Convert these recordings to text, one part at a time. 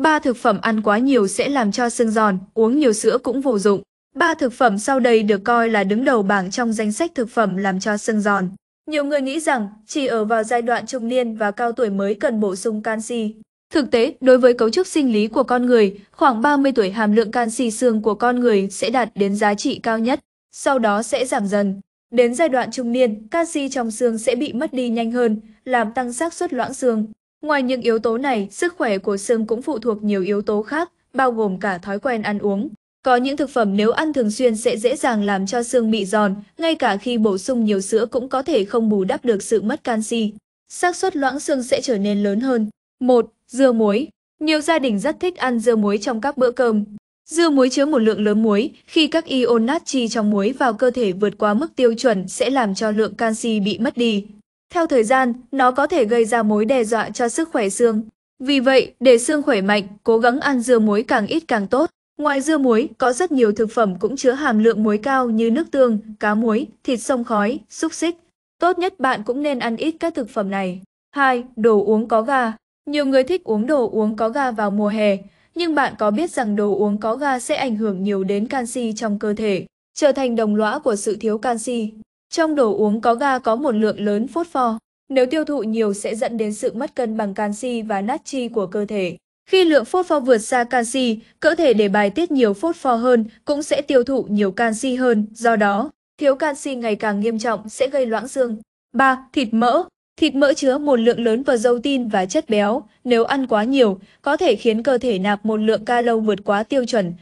Ba thực phẩm ăn quá nhiều sẽ làm cho xương giòn, uống nhiều sữa cũng vô dụng. Ba thực phẩm sau đây được coi là đứng đầu bảng trong danh sách thực phẩm làm cho xương giòn. Nhiều người nghĩ rằng chỉ ở vào giai đoạn trung niên và cao tuổi mới cần bổ sung canxi. Thực tế, đối với cấu trúc sinh lý của con người, khoảng 30 tuổi hàm lượng canxi xương của con người sẽ đạt đến giá trị cao nhất, sau đó sẽ giảm dần. Đến giai đoạn trung niên, canxi trong xương sẽ bị mất đi nhanh hơn, làm tăng xác suất loãng xương. Ngoài những yếu tố này, sức khỏe của xương cũng phụ thuộc nhiều yếu tố khác, bao gồm cả thói quen ăn uống. Có những thực phẩm nếu ăn thường xuyên sẽ dễ dàng làm cho xương bị giòn, ngay cả khi bổ sung nhiều sữa cũng có thể không bù đắp được sự mất canxi. xác suất loãng xương sẽ trở nên lớn hơn. 1. Dưa muối Nhiều gia đình rất thích ăn dưa muối trong các bữa cơm. Dưa muối chứa một lượng lớn muối, khi các ion natri trong muối vào cơ thể vượt qua mức tiêu chuẩn sẽ làm cho lượng canxi bị mất đi. Theo thời gian, nó có thể gây ra mối đe dọa cho sức khỏe xương. Vì vậy, để xương khỏe mạnh, cố gắng ăn dưa muối càng ít càng tốt. Ngoài dưa muối, có rất nhiều thực phẩm cũng chứa hàm lượng muối cao như nước tương, cá muối, thịt sông khói, xúc xích. Tốt nhất bạn cũng nên ăn ít các thực phẩm này. 2. Đồ uống có ga Nhiều người thích uống đồ uống có ga vào mùa hè, nhưng bạn có biết rằng đồ uống có ga sẽ ảnh hưởng nhiều đến canxi trong cơ thể, trở thành đồng lõa của sự thiếu canxi. Trong đồ uống có ga có một lượng lớn phốt pho, nếu tiêu thụ nhiều sẽ dẫn đến sự mất cân bằng canxi và natri của cơ thể. Khi lượng phốt pho vượt xa canxi, cơ thể để bài tiết nhiều phốt pho hơn cũng sẽ tiêu thụ nhiều canxi hơn, do đó, thiếu canxi ngày càng nghiêm trọng sẽ gây loãng xương. 3. Thịt mỡ Thịt mỡ chứa một lượng lớn protein và chất béo, nếu ăn quá nhiều, có thể khiến cơ thể nạp một lượng calo vượt quá tiêu chuẩn.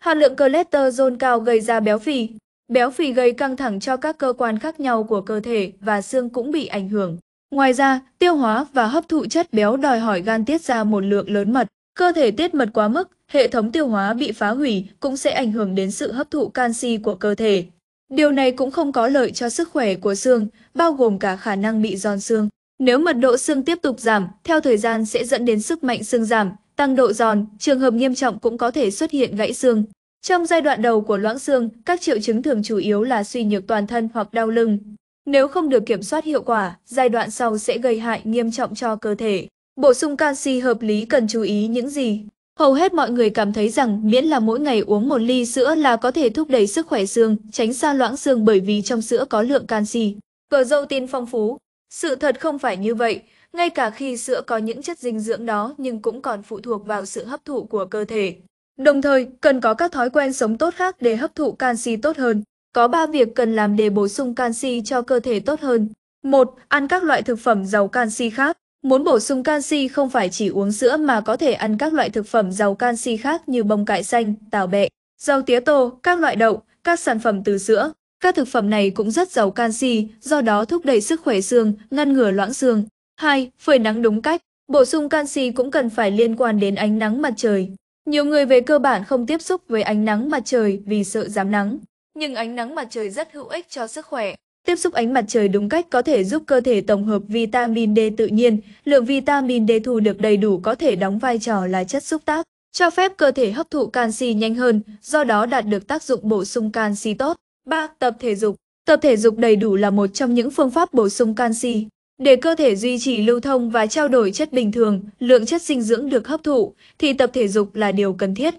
Hàm lượng cholesterol cao gây ra béo phì. Béo phì gây căng thẳng cho các cơ quan khác nhau của cơ thể và xương cũng bị ảnh hưởng. Ngoài ra, tiêu hóa và hấp thụ chất béo đòi hỏi gan tiết ra một lượng lớn mật. Cơ thể tiết mật quá mức, hệ thống tiêu hóa bị phá hủy cũng sẽ ảnh hưởng đến sự hấp thụ canxi của cơ thể. Điều này cũng không có lợi cho sức khỏe của xương, bao gồm cả khả năng bị giòn xương. Nếu mật độ xương tiếp tục giảm, theo thời gian sẽ dẫn đến sức mạnh xương giảm, tăng độ giòn, trường hợp nghiêm trọng cũng có thể xuất hiện gãy xương. Trong giai đoạn đầu của loãng xương, các triệu chứng thường chủ yếu là suy nhược toàn thân hoặc đau lưng. Nếu không được kiểm soát hiệu quả, giai đoạn sau sẽ gây hại nghiêm trọng cho cơ thể. Bổ sung canxi hợp lý cần chú ý những gì? Hầu hết mọi người cảm thấy rằng miễn là mỗi ngày uống một ly sữa là có thể thúc đẩy sức khỏe xương, tránh xa loãng xương bởi vì trong sữa có lượng canxi. Cờ dâu tin phong phú. Sự thật không phải như vậy, ngay cả khi sữa có những chất dinh dưỡng đó nhưng cũng còn phụ thuộc vào sự hấp thụ của cơ thể. Đồng thời, cần có các thói quen sống tốt khác để hấp thụ canxi tốt hơn. Có 3 việc cần làm để bổ sung canxi cho cơ thể tốt hơn. 1. Ăn các loại thực phẩm giàu canxi khác. Muốn bổ sung canxi không phải chỉ uống sữa mà có thể ăn các loại thực phẩm giàu canxi khác như bông cải xanh, tảo bẹ, rau tía tô, các loại đậu, các sản phẩm từ sữa. Các thực phẩm này cũng rất giàu canxi, do đó thúc đẩy sức khỏe xương, ngăn ngừa loãng xương. 2. Phơi nắng đúng cách. Bổ sung canxi cũng cần phải liên quan đến ánh nắng mặt trời. Nhiều người về cơ bản không tiếp xúc với ánh nắng mặt trời vì sợ dám nắng, nhưng ánh nắng mặt trời rất hữu ích cho sức khỏe. Tiếp xúc ánh mặt trời đúng cách có thể giúp cơ thể tổng hợp vitamin D tự nhiên, lượng vitamin D thu được đầy đủ có thể đóng vai trò là chất xúc tác, cho phép cơ thể hấp thụ canxi nhanh hơn, do đó đạt được tác dụng bổ sung canxi tốt. 3. Tập thể dục Tập thể dục đầy đủ là một trong những phương pháp bổ sung canxi. Để cơ thể duy trì lưu thông và trao đổi chất bình thường, lượng chất dinh dưỡng được hấp thụ, thì tập thể dục là điều cần thiết.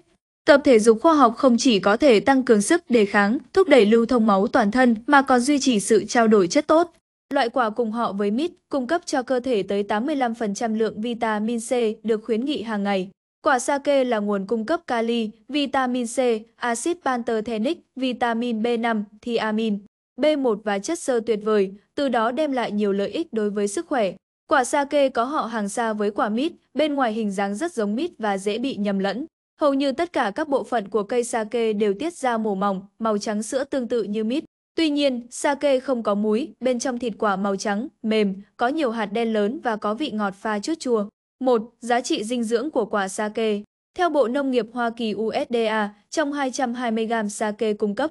Tập thể dục khoa học không chỉ có thể tăng cường sức đề kháng, thúc đẩy lưu thông máu toàn thân mà còn duy trì sự trao đổi chất tốt. Loại quả cùng họ với mít cung cấp cho cơ thể tới 85% lượng vitamin C được khuyến nghị hàng ngày. Quả sake là nguồn cung cấp kali, vitamin C, axit pantothenic, vitamin B5, thiamin. B1 và chất xơ tuyệt vời, từ đó đem lại nhiều lợi ích đối với sức khỏe. Quả sake có họ hàng xa với quả mít, bên ngoài hình dáng rất giống mít và dễ bị nhầm lẫn. Hầu như tất cả các bộ phận của cây sake đều tiết ra màu mỏng, màu trắng sữa tương tự như mít. Tuy nhiên, sake không có muối bên trong thịt quả màu trắng, mềm, có nhiều hạt đen lớn và có vị ngọt pha chút chua. 1. Giá trị dinh dưỡng của quả sake Theo Bộ Nông nghiệp Hoa Kỳ USDA, trong 220g sake cung cấp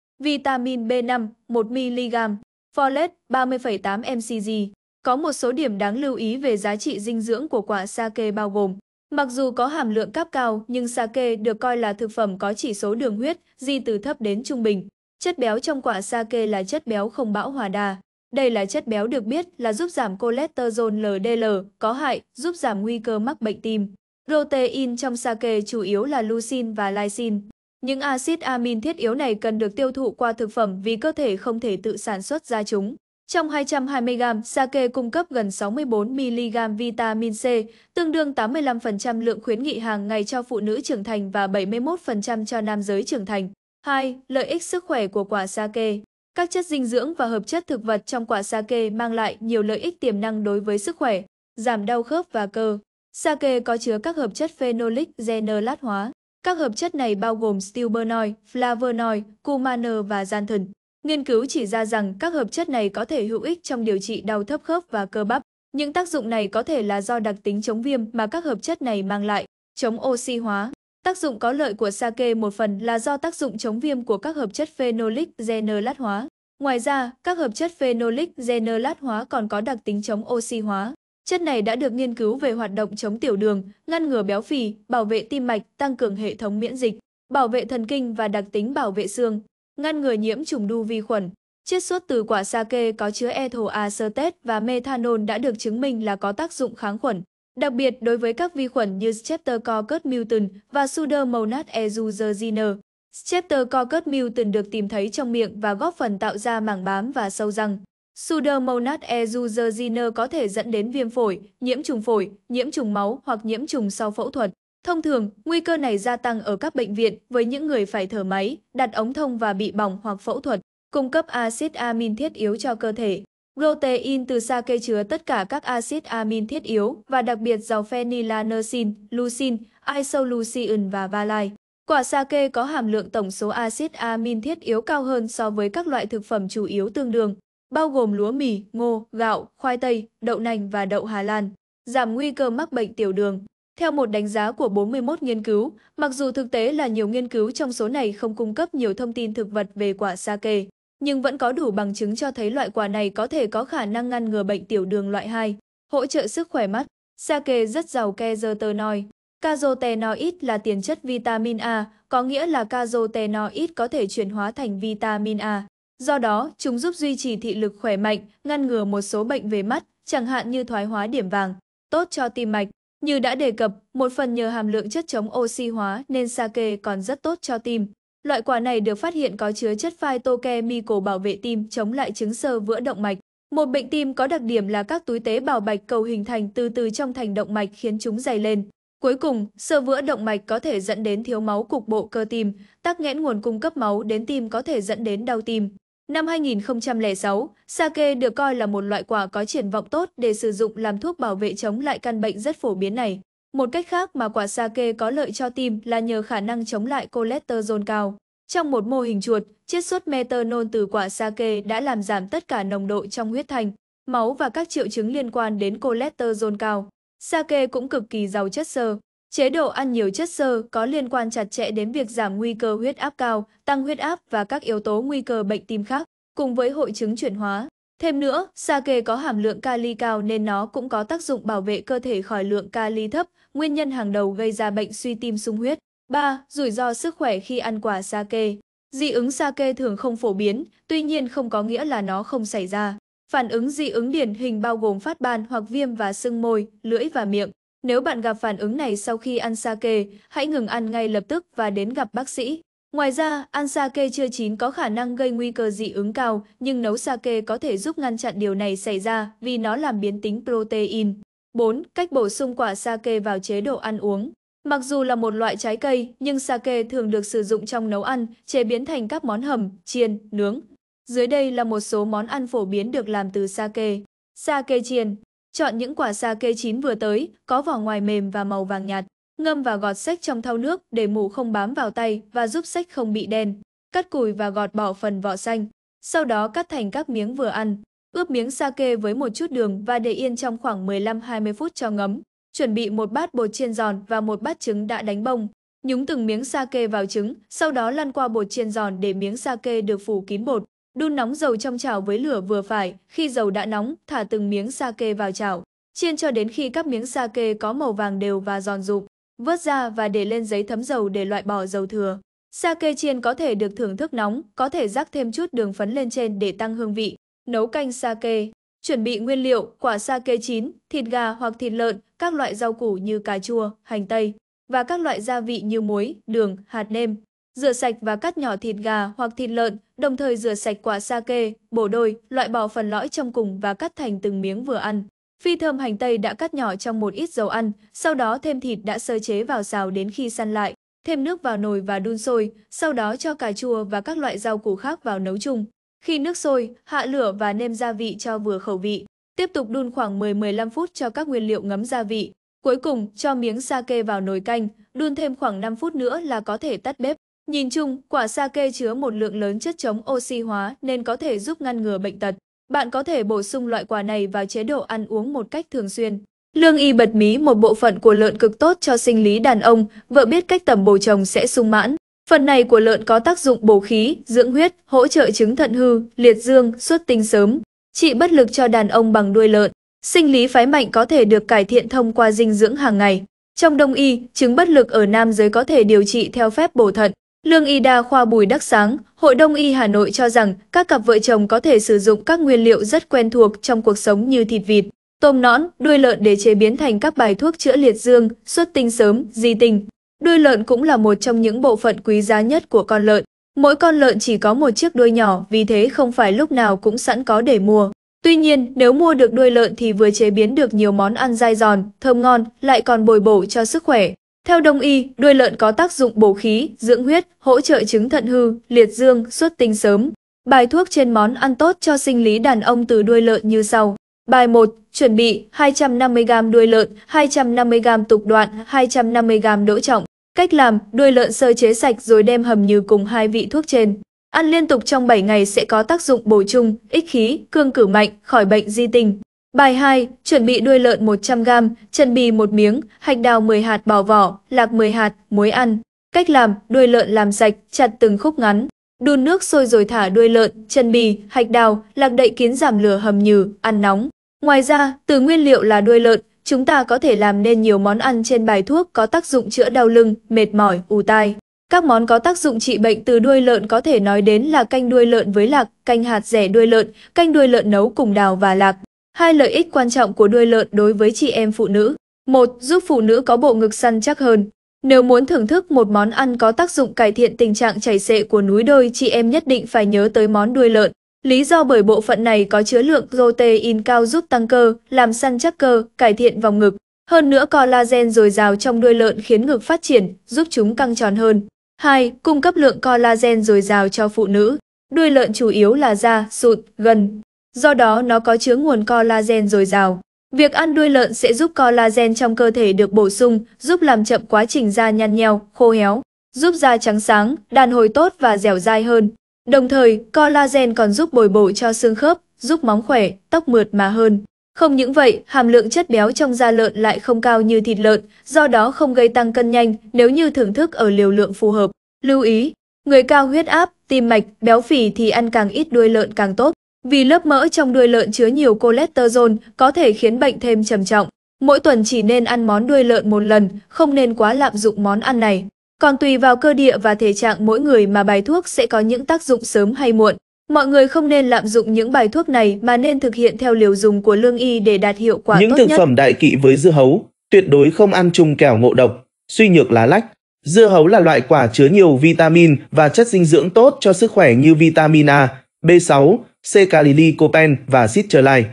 Vitamin B5 1mg, folate 30,8 mcg. Có một số điểm đáng lưu ý về giá trị dinh dưỡng của quả sake bao gồm Mặc dù có hàm lượng cáp cao nhưng sake được coi là thực phẩm có chỉ số đường huyết di từ thấp đến trung bình. Chất béo trong quả sake là chất béo không bão hòa đa. Đây là chất béo được biết là giúp giảm cholesterol LDL có hại, giúp giảm nguy cơ mắc bệnh tim. Protein trong sake chủ yếu là leucine và lysine. Những axit amin thiết yếu này cần được tiêu thụ qua thực phẩm vì cơ thể không thể tự sản xuất ra chúng. Trong 220g, sake cung cấp gần 64mg vitamin C, tương đương 85% lượng khuyến nghị hàng ngày cho phụ nữ trưởng thành và 71% cho nam giới trưởng thành. 2. Lợi ích sức khỏe của quả sake Các chất dinh dưỡng và hợp chất thực vật trong quả sake mang lại nhiều lợi ích tiềm năng đối với sức khỏe, giảm đau khớp và cơ. Sake có chứa các hợp chất phenolic genơ lát hóa, các hợp chất này bao gồm stilbernoid, flavonoid, cumanoid và gian thần. Nghiên cứu chỉ ra rằng các hợp chất này có thể hữu ích trong điều trị đau thấp khớp và cơ bắp. Những tác dụng này có thể là do đặc tính chống viêm mà các hợp chất này mang lại, chống oxy hóa. Tác dụng có lợi của sake một phần là do tác dụng chống viêm của các hợp chất phenolic generlat hóa. Ngoài ra, các hợp chất phenolic generlat hóa còn có đặc tính chống oxy hóa. Chất này đã được nghiên cứu về hoạt động chống tiểu đường, ngăn ngừa béo phì, bảo vệ tim mạch, tăng cường hệ thống miễn dịch, bảo vệ thần kinh và đặc tính bảo vệ xương, ngăn ngừa nhiễm trùng đu vi khuẩn. Chiết xuất từ quả sake có chứa ethyl acetate và methanol đã được chứng minh là có tác dụng kháng khuẩn, đặc biệt đối với các vi khuẩn như Streptococcus mutans và Pseudomonas aeruginosa. Streptococcus mutans được tìm thấy trong miệng và góp phần tạo ra mảng bám và sâu răng. Pseudomonas aeruginosa có thể dẫn đến viêm phổi, nhiễm trùng phổi, nhiễm trùng máu hoặc nhiễm trùng sau phẫu thuật. Thông thường, nguy cơ này gia tăng ở các bệnh viện với những người phải thở máy, đặt ống thông và bị bỏng hoặc phẫu thuật, cung cấp axit amin thiết yếu cho cơ thể. Protein từ sake chứa tất cả các axit amin thiết yếu và đặc biệt giàu phenylalanine, leucine, isoleucine và valine. Quả sake có hàm lượng tổng số axit amin thiết yếu cao hơn so với các loại thực phẩm chủ yếu tương đương bao gồm lúa mì, ngô, gạo, khoai tây, đậu nành và đậu Hà Lan, giảm nguy cơ mắc bệnh tiểu đường. Theo một đánh giá của 41 nghiên cứu, mặc dù thực tế là nhiều nghiên cứu trong số này không cung cấp nhiều thông tin thực vật về quả sake, nhưng vẫn có đủ bằng chứng cho thấy loại quả này có thể có khả năng ngăn ngừa bệnh tiểu đường loại 2, hỗ trợ sức khỏe mắt. Sake rất giàu kezertenoid. Cazotenoid là tiền chất vitamin A, có nghĩa là cazotenoid có thể chuyển hóa thành vitamin A. Do đó, chúng giúp duy trì thị lực khỏe mạnh, ngăn ngừa một số bệnh về mắt, chẳng hạn như thoái hóa điểm vàng, tốt cho tim mạch. Như đã đề cập, một phần nhờ hàm lượng chất chống oxy hóa nên sake còn rất tốt cho tim. Loại quả này được phát hiện có chứa chất phytochemical bảo vệ tim chống lại chứng sơ vữa động mạch. Một bệnh tim có đặc điểm là các túi tế bào bạch cầu hình thành từ từ trong thành động mạch khiến chúng dày lên. Cuối cùng, sơ vữa động mạch có thể dẫn đến thiếu máu cục bộ cơ tim, tắc nghẽn nguồn cung cấp máu đến tim có thể dẫn đến đau tim. Năm 2006, sake được coi là một loại quả có triển vọng tốt để sử dụng làm thuốc bảo vệ chống lại căn bệnh rất phổ biến này. Một cách khác mà quả sake có lợi cho tim là nhờ khả năng chống lại cholesterol cao. Trong một mô hình chuột, chiết xuất metanol từ quả sake đã làm giảm tất cả nồng độ trong huyết thanh, máu và các triệu chứng liên quan đến cholesterol cao. Sake cũng cực kỳ giàu chất xơ, Chế độ ăn nhiều chất xơ có liên quan chặt chẽ đến việc giảm nguy cơ huyết áp cao, tăng huyết áp và các yếu tố nguy cơ bệnh tim khác, cùng với hội chứng chuyển hóa. Thêm nữa, sake có hàm lượng kali cao nên nó cũng có tác dụng bảo vệ cơ thể khỏi lượng kali thấp, nguyên nhân hàng đầu gây ra bệnh suy tim sung huyết. 3. Rủi ro sức khỏe khi ăn quả sake Dị ứng sake thường không phổ biến, tuy nhiên không có nghĩa là nó không xảy ra. Phản ứng dị ứng điển hình bao gồm phát ban hoặc viêm và sưng môi, lưỡi và miệng. Nếu bạn gặp phản ứng này sau khi ăn sake, hãy ngừng ăn ngay lập tức và đến gặp bác sĩ. Ngoài ra, ăn sake chưa chín có khả năng gây nguy cơ dị ứng cao, nhưng nấu sake có thể giúp ngăn chặn điều này xảy ra vì nó làm biến tính protein. 4. Cách bổ sung quả sake vào chế độ ăn uống Mặc dù là một loại trái cây, nhưng sake thường được sử dụng trong nấu ăn, chế biến thành các món hầm, chiên, nướng. Dưới đây là một số món ăn phổ biến được làm từ sake. Sake chiên Chọn những quả sa kê chín vừa tới, có vỏ ngoài mềm và màu vàng nhạt. Ngâm và gọt sách trong thau nước để mủ không bám vào tay và giúp sách không bị đen. Cắt cùi và gọt bỏ phần vỏ xanh. Sau đó cắt thành các miếng vừa ăn. Ướp miếng sa kê với một chút đường và để yên trong khoảng 15-20 phút cho ngấm. Chuẩn bị một bát bột chiên giòn và một bát trứng đã đánh bông. Nhúng từng miếng sa kê vào trứng, sau đó lăn qua bột chiên giòn để miếng sa kê được phủ kín bột. Đun nóng dầu trong chảo với lửa vừa phải, khi dầu đã nóng, thả từng miếng sake vào chảo. Chiên cho đến khi các miếng sake có màu vàng đều và giòn rụp vớt ra và để lên giấy thấm dầu để loại bỏ dầu thừa. Sake chiên có thể được thưởng thức nóng, có thể rắc thêm chút đường phấn lên trên để tăng hương vị. Nấu canh sake Chuẩn bị nguyên liệu, quả sake chín, thịt gà hoặc thịt lợn, các loại rau củ như cà chua, hành tây và các loại gia vị như muối, đường, hạt nêm. Rửa sạch và cắt nhỏ thịt gà hoặc thịt lợn, đồng thời rửa sạch quả sake, bổ đôi, loại bỏ phần lõi trong cùng và cắt thành từng miếng vừa ăn. Phi thơm hành tây đã cắt nhỏ trong một ít dầu ăn, sau đó thêm thịt đã sơ chế vào xào đến khi săn lại. Thêm nước vào nồi và đun sôi, sau đó cho cà chua và các loại rau củ khác vào nấu chung. Khi nước sôi, hạ lửa và nêm gia vị cho vừa khẩu vị. Tiếp tục đun khoảng 10-15 phút cho các nguyên liệu ngấm gia vị. Cuối cùng, cho miếng sake vào nồi canh, đun thêm khoảng 5 phút nữa là có thể tắt bếp. Nhìn chung, quả sake chứa một lượng lớn chất chống oxy hóa nên có thể giúp ngăn ngừa bệnh tật. Bạn có thể bổ sung loại quả này vào chế độ ăn uống một cách thường xuyên. Lương y bật mí một bộ phận của lợn cực tốt cho sinh lý đàn ông, vợ biết cách tẩm bổ chồng sẽ sung mãn. Phần này của lợn có tác dụng bổ khí, dưỡng huyết, hỗ trợ chứng thận hư, liệt dương, xuất tinh sớm, trị bất lực cho đàn ông bằng đuôi lợn. Sinh lý phái mạnh có thể được cải thiện thông qua dinh dưỡng hàng ngày. Trong đông y, chứng bất lực ở nam giới có thể điều trị theo phép bổ thận. Lương y đa khoa Bùi Đắc Sáng, Hội Đông y Hà Nội cho rằng các cặp vợ chồng có thể sử dụng các nguyên liệu rất quen thuộc trong cuộc sống như thịt vịt, tôm nõn, đuôi lợn để chế biến thành các bài thuốc chữa liệt dương, xuất tinh sớm, di tinh. Đuôi lợn cũng là một trong những bộ phận quý giá nhất của con lợn. Mỗi con lợn chỉ có một chiếc đuôi nhỏ vì thế không phải lúc nào cũng sẵn có để mua. Tuy nhiên, nếu mua được đuôi lợn thì vừa chế biến được nhiều món ăn dai giòn, thơm ngon, lại còn bồi bổ cho sức khỏe. Theo đông y, đuôi lợn có tác dụng bổ khí, dưỡng huyết, hỗ trợ chứng thận hư, liệt dương, xuất tinh sớm. Bài thuốc trên món ăn tốt cho sinh lý đàn ông từ đuôi lợn như sau. Bài 1. Chuẩn bị 250g đuôi lợn, 250g tục đoạn, 250g đỗ trọng. Cách làm, đuôi lợn sơ chế sạch rồi đem hầm như cùng hai vị thuốc trên. Ăn liên tục trong 7 ngày sẽ có tác dụng bổ trung, ích khí, cương cử mạnh, khỏi bệnh di tình. Bài 2, chuẩn bị đuôi lợn 100g, chân bì 1 miếng, hạch đào 10 hạt bỏ vỏ, lạc 10 hạt, muối ăn. Cách làm, đuôi lợn làm sạch, chặt từng khúc ngắn. Đun nước sôi rồi thả đuôi lợn, chân bì, hạch đào, lạc đậy kiến giảm lửa hầm nhừ, ăn nóng. Ngoài ra, từ nguyên liệu là đuôi lợn, chúng ta có thể làm nên nhiều món ăn trên bài thuốc có tác dụng chữa đau lưng, mệt mỏi, ù tai. Các món có tác dụng trị bệnh từ đuôi lợn có thể nói đến là canh đuôi lợn với lạc, canh hạt rẻ đuôi lợn, canh đuôi lợn nấu cùng đào và lạc. Hai lợi ích quan trọng của đuôi lợn đối với chị em phụ nữ. Một, giúp phụ nữ có bộ ngực săn chắc hơn. Nếu muốn thưởng thức một món ăn có tác dụng cải thiện tình trạng chảy xệ của núi đôi, chị em nhất định phải nhớ tới món đuôi lợn. Lý do bởi bộ phận này có chứa lượng protein cao giúp tăng cơ, làm săn chắc cơ, cải thiện vòng ngực. Hơn nữa collagen dồi dào trong đuôi lợn khiến ngực phát triển, giúp chúng căng tròn hơn. 2. Cung cấp lượng collagen dồi dào cho phụ nữ. Đuôi lợn chủ yếu là da, sụn, gân, do đó nó có chứa nguồn collagen dồi dào. Việc ăn đuôi lợn sẽ giúp collagen trong cơ thể được bổ sung, giúp làm chậm quá trình da nhăn nheo, khô héo, giúp da trắng sáng, đàn hồi tốt và dẻo dai hơn. Đồng thời, collagen còn giúp bồi bổ cho xương khớp, giúp móng khỏe, tóc mượt mà hơn. Không những vậy, hàm lượng chất béo trong da lợn lại không cao như thịt lợn, do đó không gây tăng cân nhanh nếu như thưởng thức ở liều lượng phù hợp. Lưu ý, người cao huyết áp, tim mạch, béo phì thì ăn càng ít đuôi lợn càng tốt. Vì lớp mỡ trong đuôi lợn chứa nhiều cholesterol có thể khiến bệnh thêm trầm trọng. Mỗi tuần chỉ nên ăn món đuôi lợn một lần, không nên quá lạm dụng món ăn này. Còn tùy vào cơ địa và thể trạng mỗi người mà bài thuốc sẽ có những tác dụng sớm hay muộn. Mọi người không nên lạm dụng những bài thuốc này mà nên thực hiện theo liều dùng của lương y để đạt hiệu quả những tốt nhất. Những thực phẩm đại kỵ với dưa hấu, tuyệt đối không ăn chung kẻo ngộ độc, suy nhược lá lách. Dưa hấu là loại quả chứa nhiều vitamin và chất dinh dưỡng tốt cho sức khỏe như vitamin A, B6, C. Calili Copen và Sisterlai.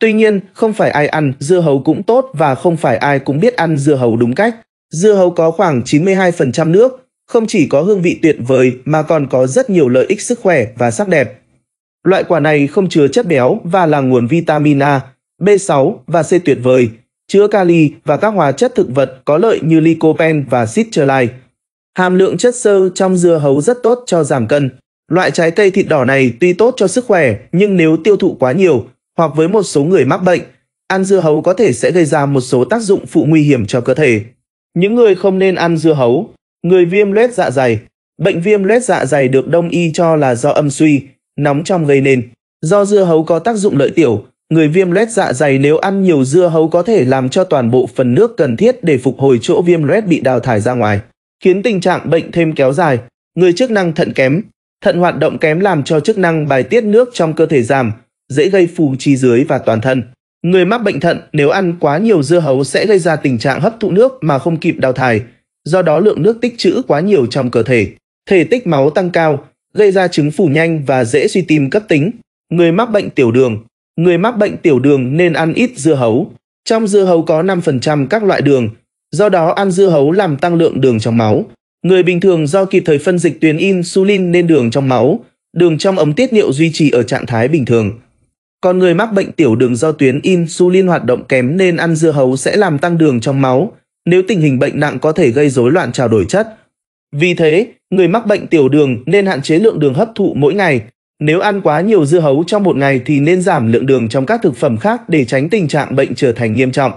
Tuy nhiên, không phải ai ăn dưa hấu cũng tốt và không phải ai cũng biết ăn dưa hấu đúng cách. Dưa hấu có khoảng 92% nước, không chỉ có hương vị tuyệt vời mà còn có rất nhiều lợi ích sức khỏe và sắc đẹp. Loại quả này không chứa chất béo và là nguồn vitamin A, B6 và C tuyệt vời, chứa kali và các hóa chất thực vật có lợi như lycopene và citrulline. Hàm lượng chất xơ trong dưa hấu rất tốt cho giảm cân. Loại trái cây thịt đỏ này tuy tốt cho sức khỏe, nhưng nếu tiêu thụ quá nhiều hoặc với một số người mắc bệnh, ăn dưa hấu có thể sẽ gây ra một số tác dụng phụ nguy hiểm cho cơ thể. Những người không nên ăn dưa hấu, người viêm loét dạ dày. Bệnh viêm loét dạ dày được đông y cho là do âm suy, nóng trong gây nên. Do dưa hấu có tác dụng lợi tiểu, người viêm loét dạ dày nếu ăn nhiều dưa hấu có thể làm cho toàn bộ phần nước cần thiết để phục hồi chỗ viêm loét bị đào thải ra ngoài, khiến tình trạng bệnh thêm kéo dài, người chức năng thận kém, Thận hoạt động kém làm cho chức năng bài tiết nước trong cơ thể giảm, dễ gây phù chi dưới và toàn thân. Người mắc bệnh thận nếu ăn quá nhiều dưa hấu sẽ gây ra tình trạng hấp thụ nước mà không kịp đào thải, do đó lượng nước tích trữ quá nhiều trong cơ thể. Thể tích máu tăng cao, gây ra chứng phù nhanh và dễ suy tim cấp tính. Người mắc bệnh tiểu đường Người mắc bệnh tiểu đường nên ăn ít dưa hấu. Trong dưa hấu có 5% các loại đường, do đó ăn dưa hấu làm tăng lượng đường trong máu. Người bình thường do kịp thời phân dịch tuyến insulin nên đường trong máu, đường trong ống tiết niệu duy trì ở trạng thái bình thường. Còn người mắc bệnh tiểu đường do tuyến insulin hoạt động kém nên ăn dưa hấu sẽ làm tăng đường trong máu, nếu tình hình bệnh nặng có thể gây rối loạn trao đổi chất. Vì thế, người mắc bệnh tiểu đường nên hạn chế lượng đường hấp thụ mỗi ngày. Nếu ăn quá nhiều dưa hấu trong một ngày thì nên giảm lượng đường trong các thực phẩm khác để tránh tình trạng bệnh trở thành nghiêm trọng.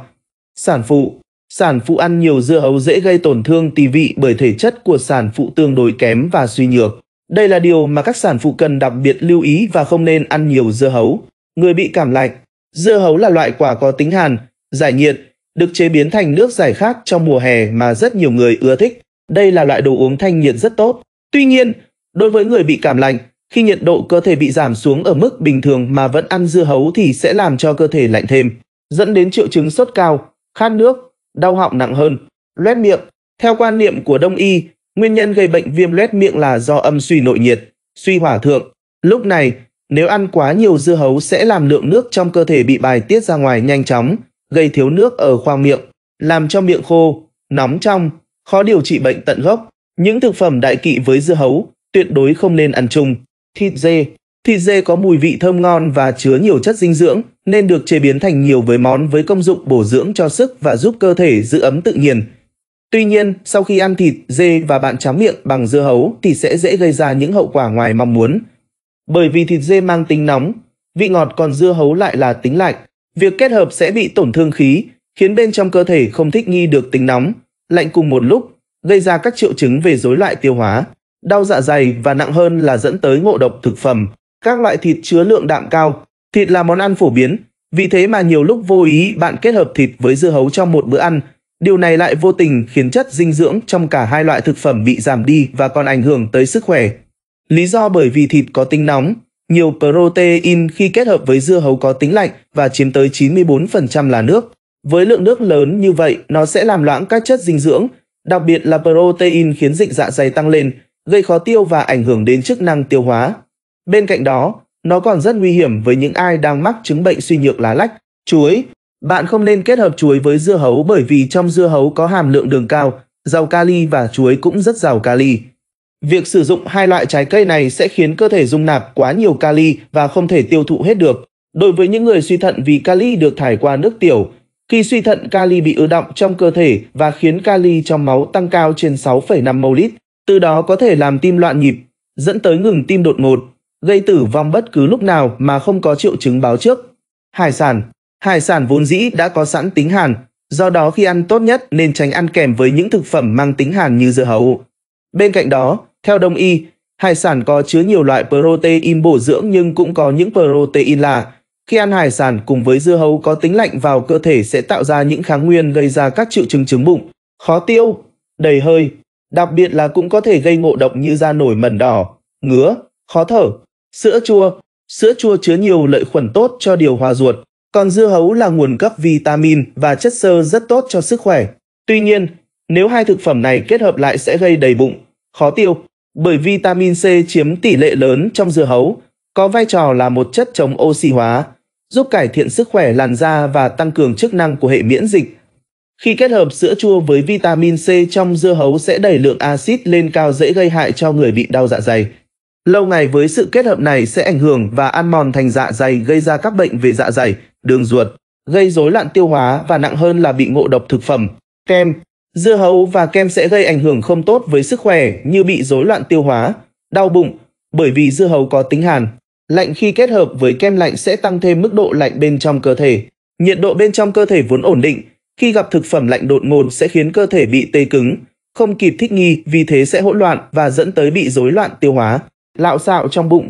Sản phụ Sản phụ ăn nhiều dưa hấu dễ gây tổn thương tỳ vị bởi thể chất của sản phụ tương đối kém và suy nhược. Đây là điều mà các sản phụ cần đặc biệt lưu ý và không nên ăn nhiều dưa hấu. Người bị cảm lạnh, dưa hấu là loại quả có tính hàn, giải nhiệt, được chế biến thành nước giải khát trong mùa hè mà rất nhiều người ưa thích. Đây là loại đồ uống thanh nhiệt rất tốt. Tuy nhiên, đối với người bị cảm lạnh, khi nhiệt độ cơ thể bị giảm xuống ở mức bình thường mà vẫn ăn dưa hấu thì sẽ làm cho cơ thể lạnh thêm, dẫn đến triệu chứng sốt cao, khát nước, đau họng nặng hơn. Loét miệng, theo quan niệm của Đông y, nguyên nhân gây bệnh viêm loét miệng là do âm suy nội nhiệt, suy hỏa thượng. Lúc này, nếu ăn quá nhiều dưa hấu sẽ làm lượng nước trong cơ thể bị bài tiết ra ngoài nhanh chóng, gây thiếu nước ở khoang miệng, làm cho miệng khô, nóng trong, khó điều trị bệnh tận gốc. Những thực phẩm đại kỵ với dưa hấu tuyệt đối không nên ăn chung. Thịt dê, Thịt dê có mùi vị thơm ngon và chứa nhiều chất dinh dưỡng nên được chế biến thành nhiều với món với công dụng bổ dưỡng cho sức và giúp cơ thể giữ ấm tự nhiên. Tuy nhiên, sau khi ăn thịt dê và bạn tráng miệng bằng dưa hấu thì sẽ dễ gây ra những hậu quả ngoài mong muốn. Bởi vì thịt dê mang tính nóng, vị ngọt còn dưa hấu lại là tính lạnh, việc kết hợp sẽ bị tổn thương khí, khiến bên trong cơ thể không thích nghi được tính nóng, lạnh cùng một lúc, gây ra các triệu chứng về rối loạn tiêu hóa, đau dạ dày và nặng hơn là dẫn tới ngộ độc thực phẩm, các loại thịt chứa lượng đạm cao. Thịt là món ăn phổ biến, vì thế mà nhiều lúc vô ý bạn kết hợp thịt với dưa hấu trong một bữa ăn. Điều này lại vô tình khiến chất dinh dưỡng trong cả hai loại thực phẩm bị giảm đi và còn ảnh hưởng tới sức khỏe. Lý do bởi vì thịt có tính nóng, nhiều protein khi kết hợp với dưa hấu có tính lạnh và chiếm tới 94% là nước. Với lượng nước lớn như vậy, nó sẽ làm loãng các chất dinh dưỡng, đặc biệt là protein khiến dịch dạ dày tăng lên, gây khó tiêu và ảnh hưởng đến chức năng tiêu hóa. Bên cạnh đó, nó còn rất nguy hiểm với những ai đang mắc chứng bệnh suy nhược lá lách, chuối. Bạn không nên kết hợp chuối với dưa hấu bởi vì trong dưa hấu có hàm lượng đường cao, giàu kali và chuối cũng rất giàu kali. Việc sử dụng hai loại trái cây này sẽ khiến cơ thể dung nạp quá nhiều kali và không thể tiêu thụ hết được. Đối với những người suy thận vì kali được thải qua nước tiểu, khi suy thận kali bị ứ động trong cơ thể và khiến kali trong máu tăng cao trên 6,5 ml, từ đó có thể làm tim loạn nhịp, dẫn tới ngừng tim đột ngột gây tử vong bất cứ lúc nào mà không có triệu chứng báo trước. Hải sản Hải sản vốn dĩ đã có sẵn tính hàn, do đó khi ăn tốt nhất nên tránh ăn kèm với những thực phẩm mang tính hàn như dưa hấu. Bên cạnh đó, theo đông y, hải sản có chứa nhiều loại protein bổ dưỡng nhưng cũng có những protein lạ. khi ăn hải sản cùng với dưa hấu có tính lạnh vào cơ thể sẽ tạo ra những kháng nguyên gây ra các triệu chứng chứng bụng, khó tiêu, đầy hơi, đặc biệt là cũng có thể gây ngộ độc như da nổi mẩn đỏ, ngứa, khó thở, Sữa chua Sữa chua chứa nhiều lợi khuẩn tốt cho điều hòa ruột, còn dưa hấu là nguồn cấp vitamin và chất xơ rất tốt cho sức khỏe. Tuy nhiên, nếu hai thực phẩm này kết hợp lại sẽ gây đầy bụng, khó tiêu, bởi vitamin C chiếm tỷ lệ lớn trong dưa hấu, có vai trò là một chất chống oxy hóa, giúp cải thiện sức khỏe làn da và tăng cường chức năng của hệ miễn dịch. Khi kết hợp sữa chua với vitamin C trong dưa hấu sẽ đẩy lượng axit lên cao dễ gây hại cho người bị đau dạ dày. Lâu ngày với sự kết hợp này sẽ ảnh hưởng và ăn mòn thành dạ dày gây ra các bệnh về dạ dày, đường ruột, gây rối loạn tiêu hóa và nặng hơn là bị ngộ độc thực phẩm, kem. Dưa hấu và kem sẽ gây ảnh hưởng không tốt với sức khỏe như bị rối loạn tiêu hóa, đau bụng, bởi vì dưa hấu có tính hàn. Lạnh khi kết hợp với kem lạnh sẽ tăng thêm mức độ lạnh bên trong cơ thể. Nhiệt độ bên trong cơ thể vốn ổn định, khi gặp thực phẩm lạnh đột ngột sẽ khiến cơ thể bị tê cứng, không kịp thích nghi, vì thế sẽ hỗn loạn và dẫn tới bị rối loạn tiêu hóa lạo xạo trong bụng